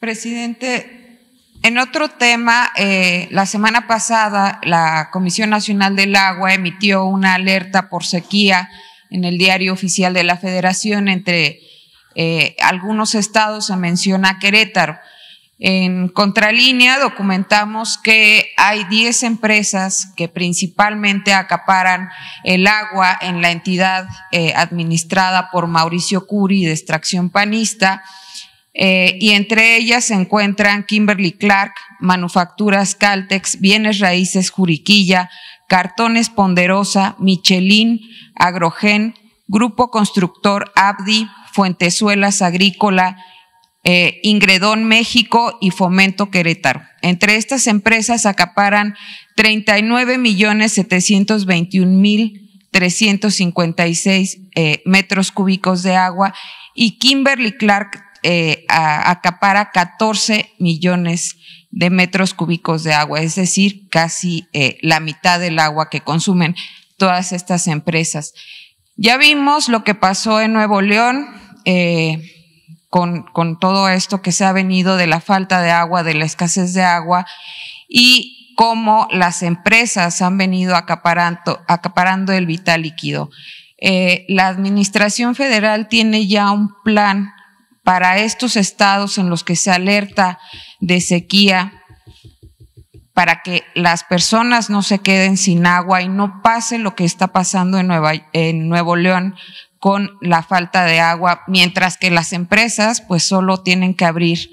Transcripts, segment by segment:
Presidente, en otro tema, eh, la semana pasada la Comisión Nacional del Agua emitió una alerta por sequía en el diario oficial de la Federación entre eh, algunos estados, se menciona Querétaro. En contralínea documentamos que hay 10 empresas que principalmente acaparan el agua en la entidad eh, administrada por Mauricio Curi de extracción panista eh, y entre ellas se encuentran Kimberly Clark, Manufacturas Caltex, Bienes Raíces Juriquilla, Cartones Ponderosa, Michelin, Agrogen, Grupo Constructor Abdi, Fuentezuelas Agrícola, eh, Ingredón México y Fomento Querétaro. Entre estas empresas acaparan 39 millones 721 mil 356 eh, metros cúbicos de agua y Kimberly Clark eh, acapara 14 millones de metros cúbicos de agua, es decir, casi eh, la mitad del agua que consumen todas estas empresas. Ya vimos lo que pasó en Nuevo León eh, con, todo esto que se ha venido de la falta de agua, de la escasez de agua y cómo las empresas han venido acaparando, el vital líquido. la Administración Federal tiene ya un plan para estos estados en los que se alerta de sequía, para que las personas no se queden sin agua y no pase lo que está pasando en, Nuevo León con la falta de agua, mientras que las empresas pues solo tienen que abrir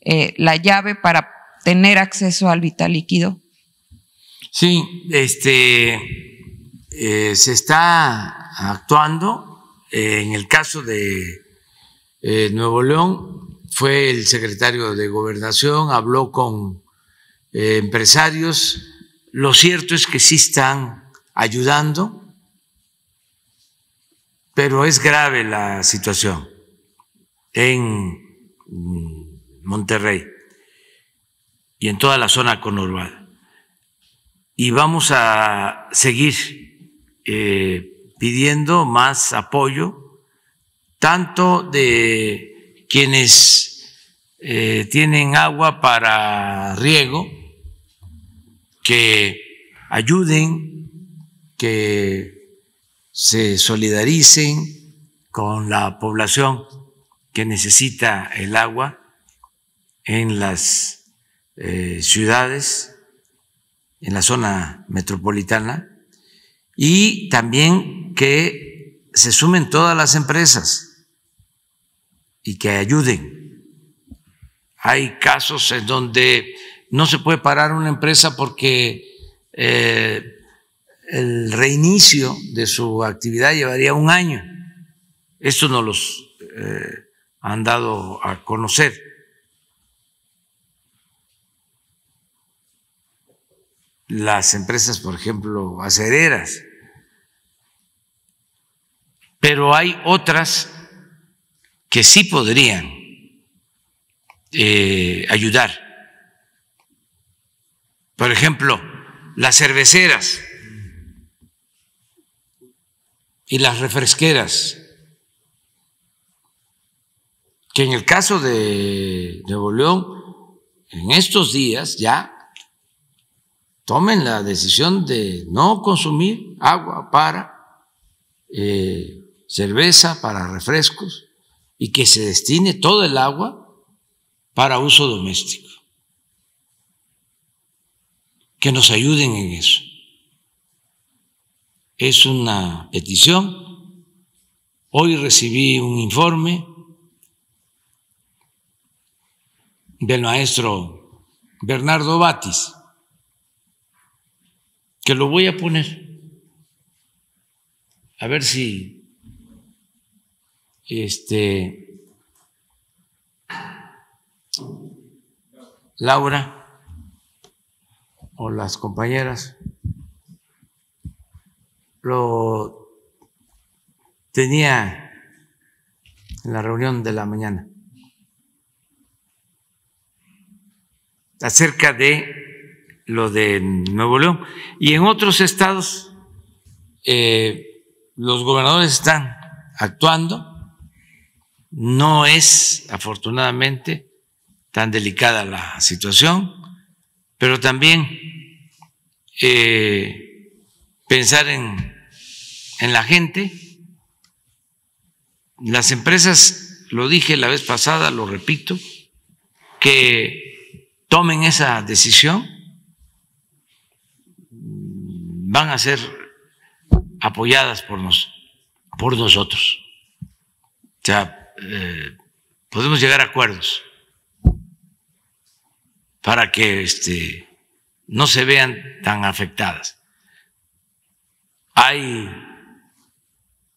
eh, la llave para tener acceso al vital líquido. Sí, este, eh, se está actuando eh, en el caso de eh, Nuevo León, fue el secretario de gobernación, habló con eh, empresarios. Lo cierto es que sí están ayudando, pero es grave la situación en mm, Monterrey y en toda la zona conurbada. Y vamos a seguir eh, pidiendo más apoyo tanto de quienes eh, tienen agua para riego, que ayuden, que se solidaricen con la población que necesita el agua en las eh, ciudades, en la zona metropolitana, y también que se sumen todas las empresas y que ayuden. Hay casos en donde no se puede parar una empresa porque eh, el reinicio de su actividad llevaría un año. Esto no los eh, han dado a conocer. Las empresas, por ejemplo, acereras. Pero hay otras que sí podrían eh, ayudar. Por ejemplo, las cerveceras y las refresqueras, que en el caso de Nuevo León, en estos días ya tomen la decisión de no consumir agua para eh, cerveza, para refrescos y que se destine todo el agua para uso doméstico. Que nos ayuden en eso. Es una petición. Hoy recibí un informe del maestro Bernardo Batis, que lo voy a poner, a ver si este, Laura o las compañeras lo tenía en la reunión de la mañana acerca de lo de Nuevo León y en otros estados eh, los gobernadores están actuando no es, afortunadamente, tan delicada la situación, pero también eh, pensar en, la gente. Las empresas, lo dije la vez pasada, lo repito, que tomen esa decisión van a ser apoyadas por, nos, por nosotros. O eh, podemos llegar a acuerdos para que este, no se vean tan afectadas. Hay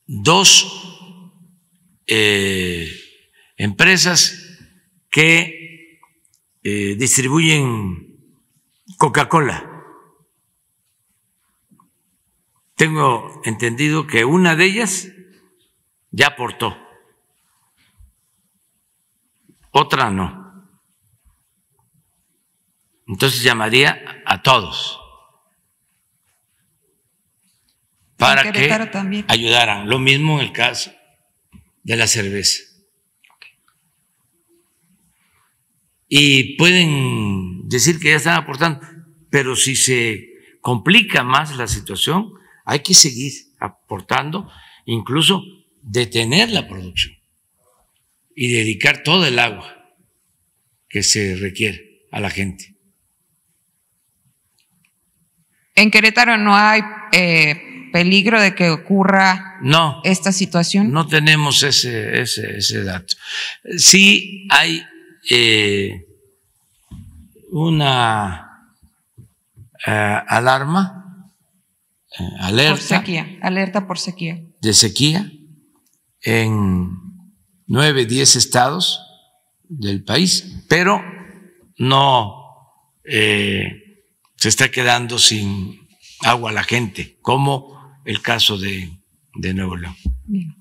dos eh, empresas que eh, distribuyen Coca-Cola. Tengo entendido que una de ellas ya aportó otra no. Entonces llamaría a todos para que ayudaran. Lo mismo en el caso de la cerveza. Y pueden decir que ya están aportando, pero si se complica más la situación, hay que seguir aportando, incluso detener la producción y dedicar todo el agua que se requiere a la gente. ¿En Querétaro no hay eh, peligro de que ocurra esta situación? No tenemos ese, ese, dato. Sí hay eh, una eh, alarma, alerta. Por sequía, alerta por sequía. De sequía en nueve, diez estados del país, pero no eh, se está quedando sin agua la gente, como el caso de, de Nuevo León.